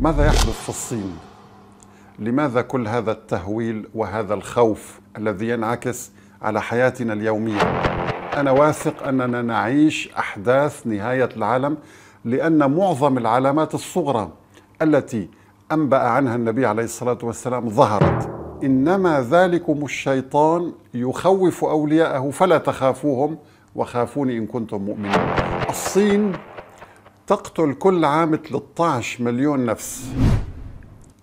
ماذا يحدث في الصين؟ لماذا كل هذا التهويل وهذا الخوف الذي ينعكس على حياتنا اليومية؟ أنا واثق أننا نعيش أحداث نهاية العالم لأن معظم العلامات الصغرى التي أنبأ عنها النبي عليه الصلاة والسلام ظهرت إنما ذلكم الشيطان يخوف أولياءه فلا تخافوهم وخافوني إن كنتم مؤمنين الصين تقتل كل عام 13 مليون نفس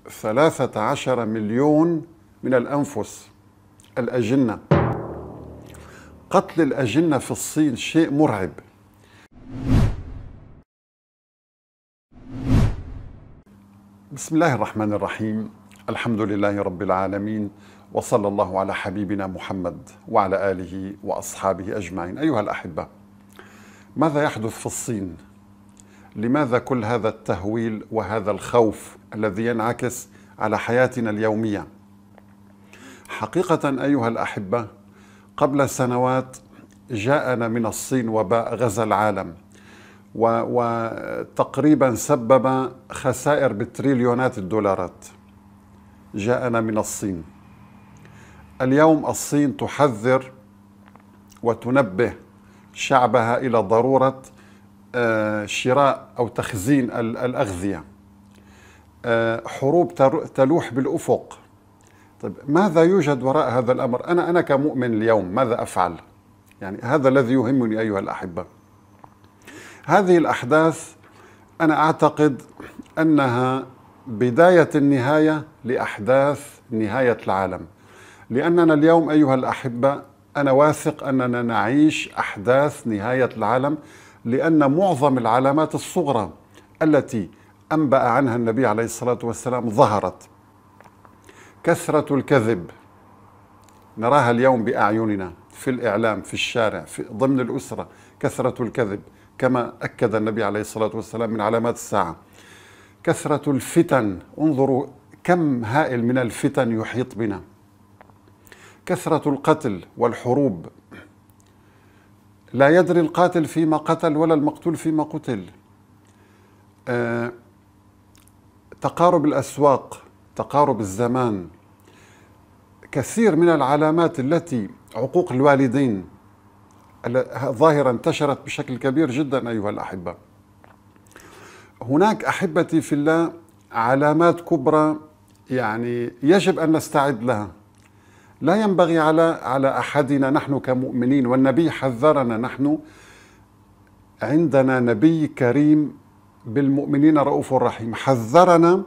13 مليون من الأنفس الأجنة قتل الأجنة في الصين شيء مرعب بسم الله الرحمن الرحيم الحمد لله رب العالمين وصلى الله على حبيبنا محمد وعلى آله وأصحابه أجمعين أيها الأحبة ماذا يحدث في الصين لماذا كل هذا التهويل وهذا الخوف الذي ينعكس على حياتنا اليوميه حقيقه ايها الاحبه قبل سنوات جاءنا من الصين وباء غزا العالم وتقريبا سبب خسائر بتريليونات الدولارات جاءنا من الصين اليوم الصين تحذر وتنبه شعبها الى ضروره آه، شراء أو تخزين الأغذية آه، حروب تلوح بالأفق طيب ماذا يوجد وراء هذا الأمر أنا أنا كمؤمن اليوم ماذا أفعل يعني هذا الذي يهمني أيها الأحبة هذه الأحداث أنا أعتقد أنها بداية النهاية لأحداث نهاية العالم لأننا اليوم أيها الأحبة أنا واثق أننا نعيش أحداث نهاية العالم لأن معظم العلامات الصغرى التي أنبأ عنها النبي عليه الصلاة والسلام ظهرت كثرة الكذب نراها اليوم بأعيننا في الإعلام في الشارع في ضمن الأسرة كثرة الكذب كما أكد النبي عليه الصلاة والسلام من علامات الساعة كثرة الفتن انظروا كم هائل من الفتن يحيط بنا كثرة القتل والحروب لا يدري القاتل فيما قتل ولا المقتول فيما قتل أه تقارب الأسواق تقارب الزمان كثير من العلامات التي عقوق الوالدين ظاهرة انتشرت بشكل كبير جدا أيها الأحبة هناك أحبتي في الله علامات كبرى يعني يجب أن نستعد لها لا ينبغي على على احدنا نحن كمؤمنين والنبي حذرنا نحن عندنا نبي كريم بالمؤمنين رؤوف رحيم حذرنا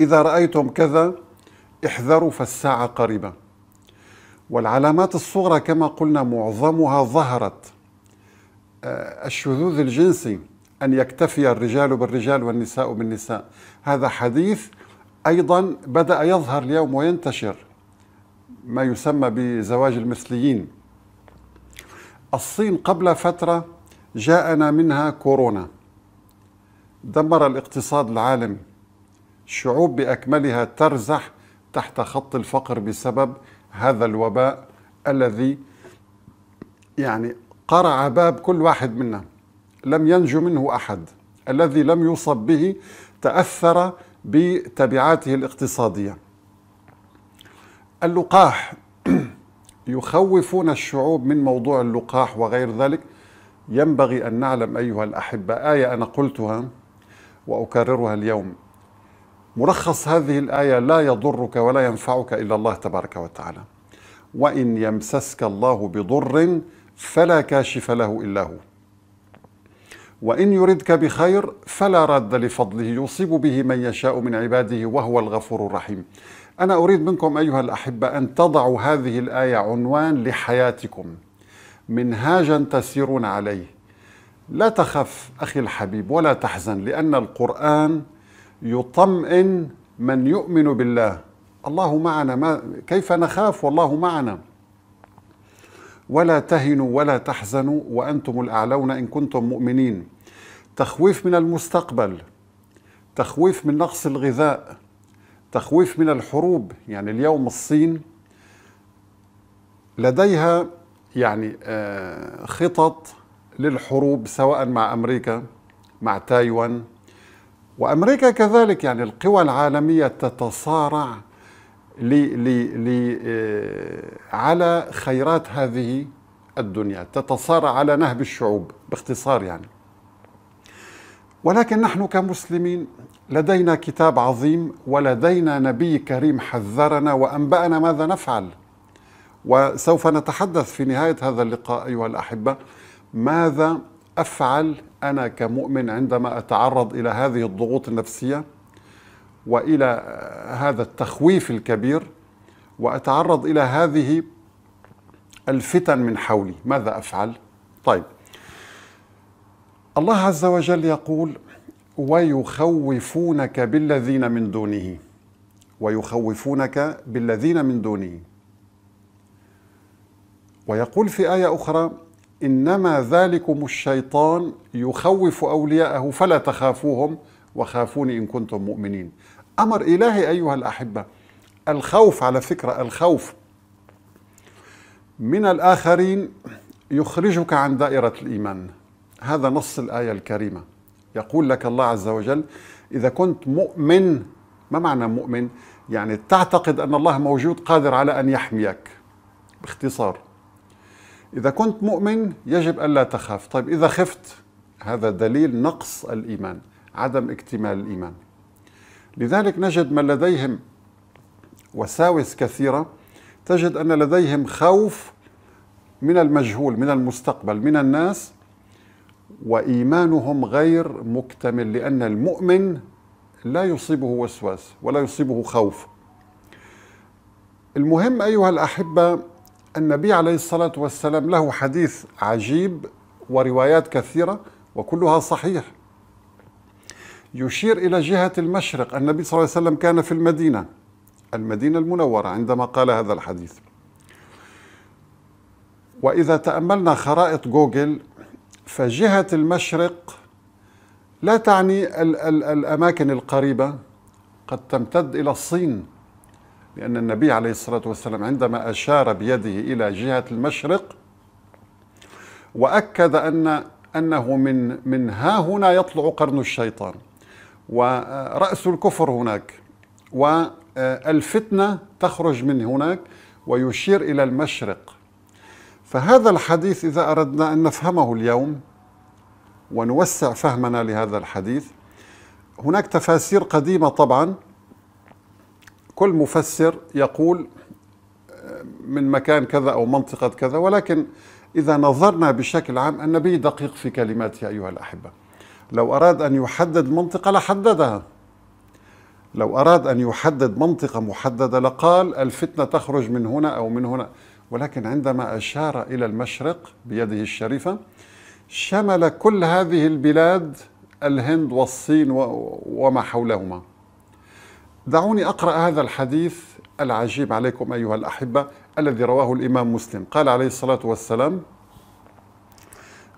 اذا رايتم كذا احذروا فالساعه قريبه والعلامات الصغرى كما قلنا معظمها ظهرت آه، الشذوذ الجنسي أن يكتفي الرجال بالرجال والنساء بالنساء هذا حديث أيضا بدأ يظهر اليوم وينتشر ما يسمى بزواج المثليين الصين قبل فترة جاءنا منها كورونا دمر الاقتصاد العالمي شعوب بأكملها ترزح تحت خط الفقر بسبب هذا الوباء الذي يعني قرع باب كل واحد منا لم ينجو منه أحد الذي لم يصب به تأثر بتبعاته الاقتصادية اللقاح يخوفون الشعوب من موضوع اللقاح وغير ذلك ينبغي أن نعلم أيها الأحبة آية أنا قلتها وأكررها اليوم ملخص هذه الآية لا يضرك ولا ينفعك إلا الله تبارك وتعالى وإن يمسسك الله بضر فلا كاشف له إلا هو وإن يردك بخير فلا راد لفضله يصيب به من يشاء من عباده وهو الغفور الرحيم أنا أريد منكم أيها الأحبة أن تضعوا هذه الآية عنوان لحياتكم منهاجا تسيرون عليه لا تخف أخي الحبيب ولا تحزن لأن القرآن يطمئن من يؤمن بالله الله معنا ما كيف نخاف والله معنا ولا تهنوا ولا تحزنوا وأنتم الأعلون إن كنتم مؤمنين تخويف من المستقبل تخويف من نقص الغذاء تخويف من الحروب يعني اليوم الصين لديها يعني آه، خطط للحروب سواء مع أمريكا مع تايوان وأمريكا كذلك يعني القوى العالمية تتصارع لي لي لي آه، على خيرات هذه الدنيا تتصارع على نهب الشعوب باختصار يعني ولكن نحن كمسلمين لدينا كتاب عظيم ولدينا نبي كريم حذرنا وانبانا ماذا نفعل وسوف نتحدث في نهايه هذا اللقاء ايها الاحبه ماذا افعل انا كمؤمن عندما اتعرض الى هذه الضغوط النفسيه والى هذا التخويف الكبير واتعرض الى هذه الفتن من حولي ماذا افعل طيب الله عز وجل يقول ويخوفونك بالذين من دونه ويخوفونك بالذين من دونه ويقول في آية أخرى إنما ذلكم الشيطان يخوف أولياءه فلا تخافوهم وخافوني إن كنتم مؤمنين أمر إلهي أيها الأحبة الخوف على فكرة الخوف من الآخرين يخرجك عن دائرة الإيمان هذا نص الآية الكريمة يقول لك الله عز وجل إذا كنت مؤمن ما معنى مؤمن؟ يعني تعتقد أن الله موجود قادر على أن يحميك باختصار إذا كنت مؤمن يجب ألا تخاف طيب إذا خفت هذا دليل نقص الإيمان عدم اكتمال الإيمان لذلك نجد من لديهم وساوس كثيرة تجد أن لديهم خوف من المجهول من المستقبل من الناس وايمانهم غير مكتمل لان المؤمن لا يصيبه وسواس ولا يصيبه خوف المهم ايها الاحبه النبي عليه الصلاه والسلام له حديث عجيب وروايات كثيره وكلها صحيح يشير الى جهه المشرق النبي صلى الله عليه وسلم كان في المدينه المدينه المنوره عندما قال هذا الحديث واذا تاملنا خرائط جوجل فجهة المشرق لا تعني ال ال الأماكن القريبة قد تمتد إلى الصين لأن النبي عليه الصلاة والسلام عندما أشار بيده إلى جهة المشرق وأكد أن أنه من من ها هنا يطلع قرن الشيطان ورأس الكفر هناك والفتنة تخرج من هناك ويشير إلى المشرق فهذا الحديث إذا أردنا أن نفهمه اليوم ونوسع فهمنا لهذا الحديث هناك تفاسير قديمة طبعا كل مفسر يقول آه، من مكان كذا أو منطقة كذا ولكن إذا نظرنا بشكل عام النبي دقيق في كلماته أيها الأحبة لو أراد أن يحدد منطقة لحددها لو أراد أن يحدد منطقة محددة لقال الفتنة تخرج من هنا أو من هنا ولكن عندما أشار إلى المشرق بيده الشريفة شمل كل هذه البلاد الهند والصين وما حولهما دعوني أقرأ هذا الحديث العجيب عليكم أيها الأحبة الذي رواه الإمام مسلم قال عليه الصلاة والسلام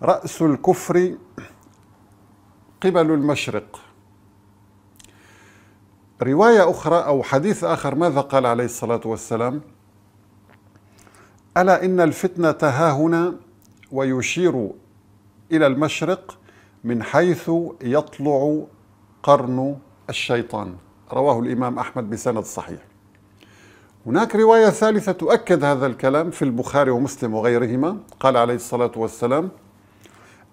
رأس الكفر قبل المشرق رواية أخرى أو حديث آخر ماذا قال عليه الصلاة والسلام؟ ألا إن الفتنة هاهنا ويشير إلى المشرق من حيث يطلع قرن الشيطان رواه الإمام أحمد بسند صحيح هناك رواية ثالثة تؤكد هذا الكلام في البخاري ومسلم وغيرهما قال عليه الصلاة والسلام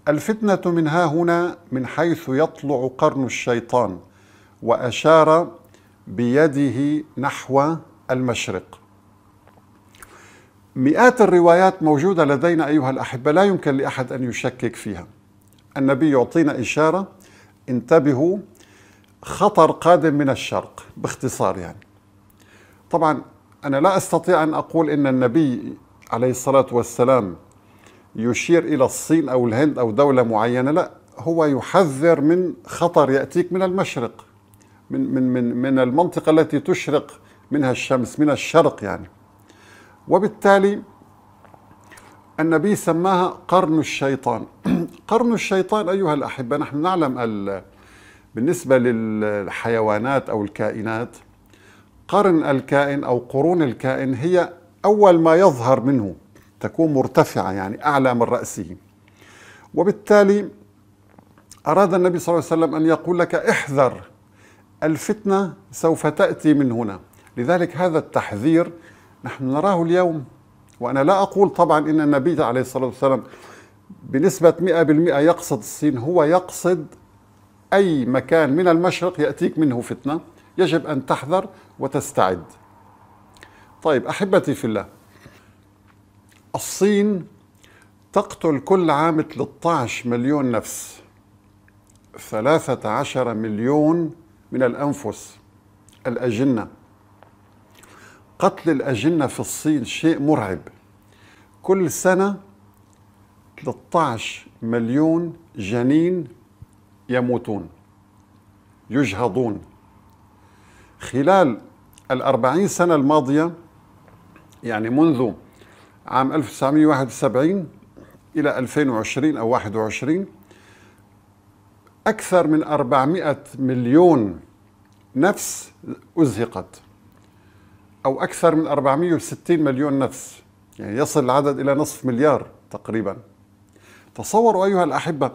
الفتنة من ها هنا من حيث يطلع قرن الشيطان وأشار بيده نحو المشرق مئات الروايات موجودة لدينا أيها الأحبة لا يمكن لأحد أن يشكك فيها النبي يعطينا إشارة انتبهوا خطر قادم من الشرق باختصار يعني طبعا أنا لا أستطيع أن أقول إن النبي عليه الصلاة والسلام يشير إلى الصين أو الهند أو دولة معينة لا هو يحذر من خطر يأتيك من المشرق من من من من المنطقة التي تشرق منها الشمس من الشرق يعني وبالتالي النبي سماها قرن الشيطان قرن الشيطان أيها الأحبة نحن نعلم بالنسبة للحيوانات أو الكائنات قرن الكائن أو قرون الكائن هي أول ما يظهر منه تكون مرتفعة يعني أعلى من رأسه وبالتالي أراد النبي صلى الله عليه وسلم أن يقول لك احذر الفتنة سوف تأتي من هنا لذلك هذا التحذير نحن نراه اليوم وأنا لا أقول طبعا أن النبي عليه الصلاة والسلام بنسبة 100% يقصد الصين هو يقصد أي مكان من المشرق يأتيك منه فتنة يجب أن تحذر وتستعد طيب أحبتي في الله الصين تقتل كل عام 13 مليون نفس 13 مليون من الأنفس الأجنة قتل الأجنة في الصين شيء مرعب كل سنة 13 مليون جنين يموتون يجهضون خلال الأربعين سنة الماضية يعني منذ عام 1971 إلى 2020 أو 21 أكثر من 400 مليون نفس أزهقت أو أكثر من 460 مليون نفس يعني يصل العدد إلى نصف مليار تقريبا تصوروا أيها الأحبة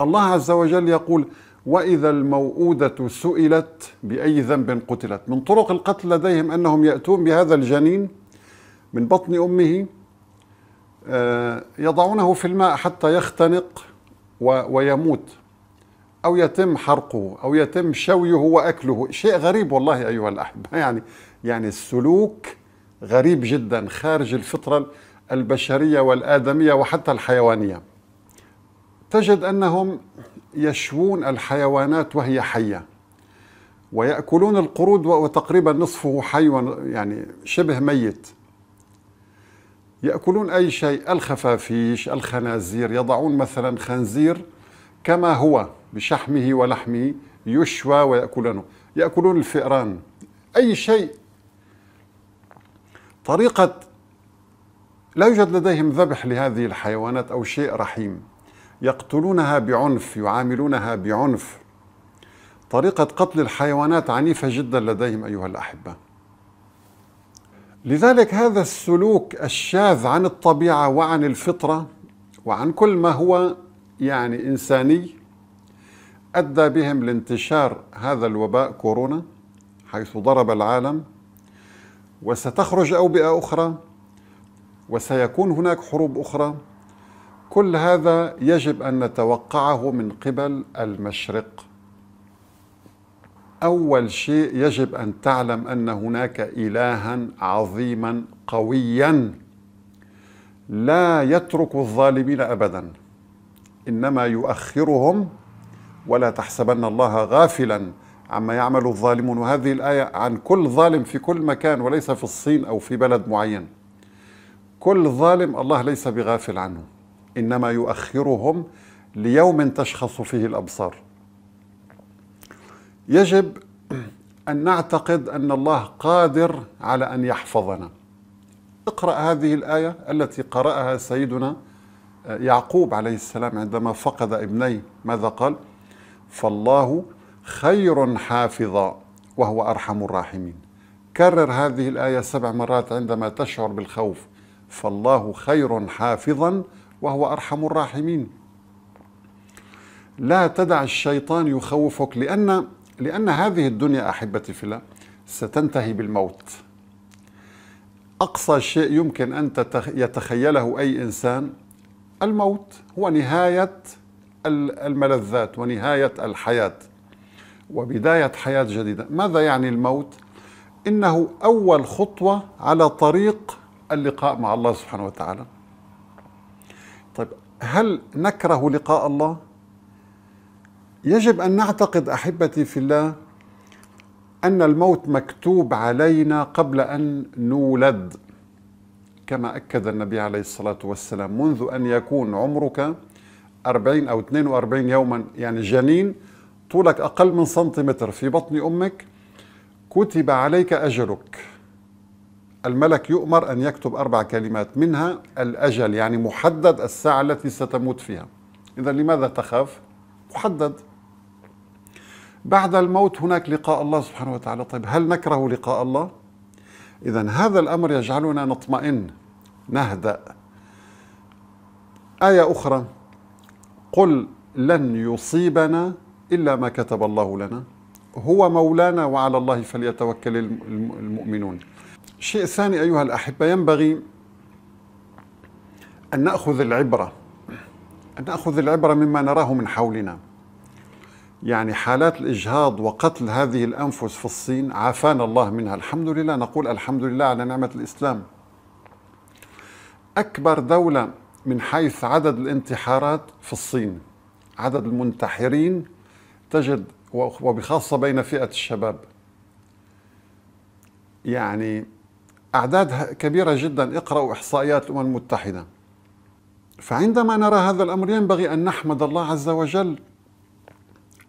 الله عز وجل يقول وإذا الموؤودة سئلت بأي ذنب قتلت من طرق القتل لديهم أنهم يأتون بهذا الجنين من بطن أمه آه، يضعونه في الماء حتى يختنق ويموت أو يتم حرقه أو يتم شويه وأكله شيء غريب والله أيها الأحبة يعني يعني السلوك غريب جدا خارج الفطرة البشرية والآدمية وحتى الحيوانية تجد أنهم يشوون الحيوانات وهي حية ويأكلون القرود وتقريبا نصفه حي يعني شبه ميت يأكلون أي شيء الخفافيش الخنازير يضعون مثلا خنزير كما هو بشحمه ولحمه يشوى ويأكلونه يأكلون الفئران أي شيء طريقة لا يوجد لديهم ذبح لهذه الحيوانات أو شيء رحيم يقتلونها بعنف يعاملونها بعنف طريقة قتل الحيوانات عنيفة جدا لديهم أيها الأحبة لذلك هذا السلوك الشاذ عن الطبيعة وعن الفطرة وعن كل ما هو يعني إنساني أدى بهم لانتشار هذا الوباء كورونا حيث ضرب العالم وستخرج أوبئة أخرى وسيكون هناك حروب أخرى كل هذا يجب أن نتوقعه من قبل المشرق أول شيء يجب أن تعلم أن هناك إلها عظيما قويا لا يترك الظالمين أبداً انما يؤخرهم ولا تحسبن الله غافلا عما يعمل الظالمون وهذه الايه عن كل ظالم في كل مكان وليس في الصين او في بلد معين كل ظالم الله ليس بغافل عنه انما يؤخرهم ليوم تشخص فيه الابصار يجب ان نعتقد ان الله قادر على ان يحفظنا اقرا هذه الايه التي قراها سيدنا يعقوب عليه السلام عندما فقد ابنيه ماذا قال فالله خير حافظا وهو أرحم الراحمين كرر هذه الآية سبع مرات عندما تشعر بالخوف فالله خير حافظا وهو أرحم الراحمين لا تدع الشيطان يخوفك لأن لأن هذه الدنيا أحبتي في الله ستنتهي بالموت أقصى شيء يمكن أن يتخيله أي إنسان الموت هو نهاية الملذات ونهاية الحياة وبداية حياة جديدة ماذا يعني الموت؟ إنه أول خطوة على طريق اللقاء مع الله سبحانه وتعالى طيب هل نكره لقاء الله؟ يجب أن نعتقد أحبتي في الله أن الموت مكتوب علينا قبل أن نولد كما أكد النبي عليه الصلاة والسلام منذ أن يكون عمرك 40 أو 42 يوما يعني جنين طولك أقل من سنتيمتر في بطن أمك كتب عليك أجلك الملك يؤمر أن يكتب أربع كلمات منها الأجل يعني محدد الساعة التي ستموت فيها إذا لماذا تخاف؟ محدد بعد الموت هناك لقاء الله سبحانه وتعالى طيب هل نكره لقاء الله؟ إذا هذا الأمر يجعلنا نطمئن نهدأ آية أخرى قل لن يصيبنا إلا ما كتب الله لنا هو مولانا وعلى الله فليتوكل المؤمنون الشيء الثاني أيها الأحبة ينبغي أن نأخذ العبرة أن نأخذ العبرة مما نراه من حولنا يعني حالات الإجهاض وقتل هذه الأنفس في الصين عافانا الله منها الحمد لله نقول الحمد لله على نعمة الإسلام أكبر دولة من حيث عدد الانتحارات في الصين عدد المنتحرين تجد وبخاصة بين فئة الشباب يعني أعداد كبيرة جدا اقرأوا إحصائيات الأمم المتحدة فعندما نرى هذا الأمر ينبغي أن نحمد الله عز وجل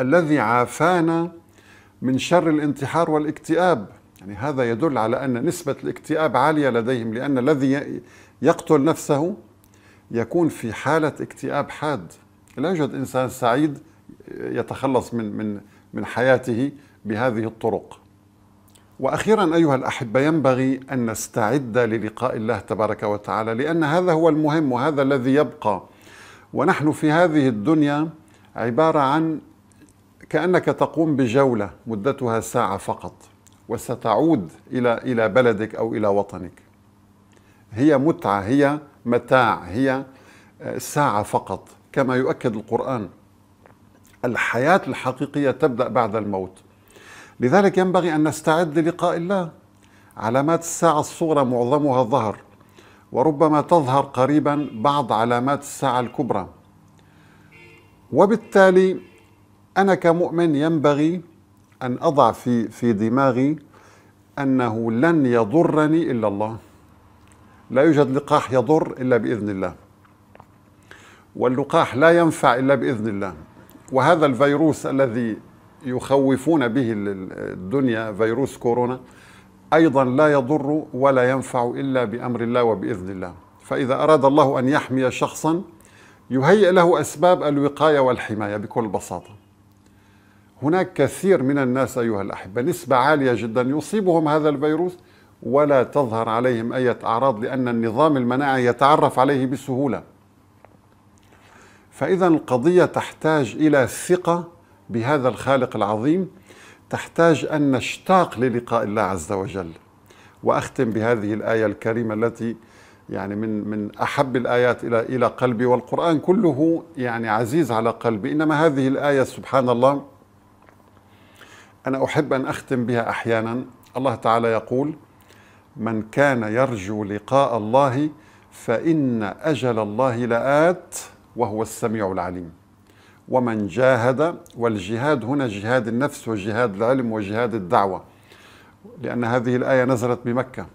الذي عافانا من شر الانتحار والاكتئاب يعني هذا يدل على أن نسبة الاكتئاب عالية لديهم لأن الذي يقتل نفسه يكون في حالة اكتئاب حاد لا يوجد إنسان سعيد يتخلص من من من حياته بهذه الطرق واخيرا ايها الاحبه ينبغي ان نستعد للقاء الله تبارك وتعالى لان هذا هو المهم وهذا الذي يبقى ونحن في هذه الدنيا عباره عن كأنك تقوم بجولة مدتها ساعة فقط وستعود إلى إلى بلدك أو إلى وطنك هي متعة هي متاع هي آه، ساعة فقط كما يؤكد القرآن الحياة الحقيقية تبدأ بعد الموت لذلك ينبغي أن نستعد للقاء الله علامات الساعة الصغرى معظمها الظهر وربما تظهر قريبا بعض علامات الساعة الكبرى وبالتالي أنا كمؤمن ينبغي أن أضع في في دماغي أنه لن يضرني إلا الله لا يوجد لقاح يضر إلا بإذن الله واللقاح لا ينفع إلا بإذن الله وهذا الفيروس الذي يخوفون به الدنيا فيروس كورونا أيضا لا يضر ولا ينفع إلا بأمر الله وبإذن الله فإذا أراد الله أن يحمي شخصا يهيئ له أسباب الوقاية والحماية بكل بساطة هناك كثير من الناس أيها الأحبة نسبة عالية جدا يصيبهم هذا الفيروس ولا تظهر عليهم أي أعراض لأن النظام المناعي يتعرف عليه بسهولة فإذا القضية تحتاج إلى ثقه بهذا الخالق العظيم تحتاج أن نشتاق للقاء الله عز وجل وأختم بهذه الآية الكريمة التي يعني من من احب الايات الى الى قلبي والقران كله يعني عزيز على قلبي انما هذه الايه سبحان الله أنا أحب أن أختم بها أحيانا الله تعالى يقول من كان يرجو لقاء الله فإن أجل الله لآت وهو السميع العليم ومن جاهد والجهاد هنا جهاد النفس وجهاد العلم وجهاد الدعوة لأن هذه الآية نزلت بمكة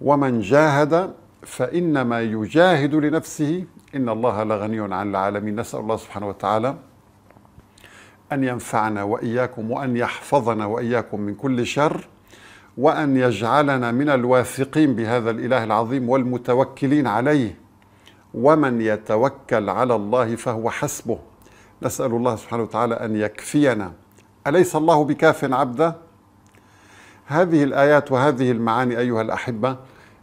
ومن جاهد فإنما يجاهد لنفسه إن الله لغني عن العالمين نسأل الله سبحانه وتعالى أن ينفعنا وإياكم وأن يحفظنا وإياكم من كل شر وأن يجعلنا من الواثقين بهذا الإله العظيم والمتوكلين عليه ومن يتوكل على الله فهو حسبه نسأل الله سبحانه وتعالى أن يكفينا أليس الله بكاف عبده؟ هذه الآيات وهذه المعاني أيها الأحبة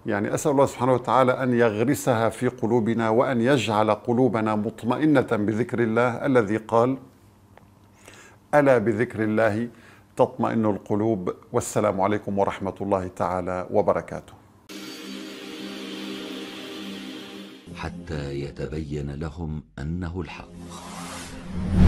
يعني أسأل الله سبحانه وتعالى أن يغرسها في قلوبنا وأن يجعل قلوبنا مطمئنة بذكر الله الذي قال ألا بذكر الله تطمئن القلوب والسلام عليكم ورحمة الله تعالى وبركاته حتى يتبين لهم أنه الحق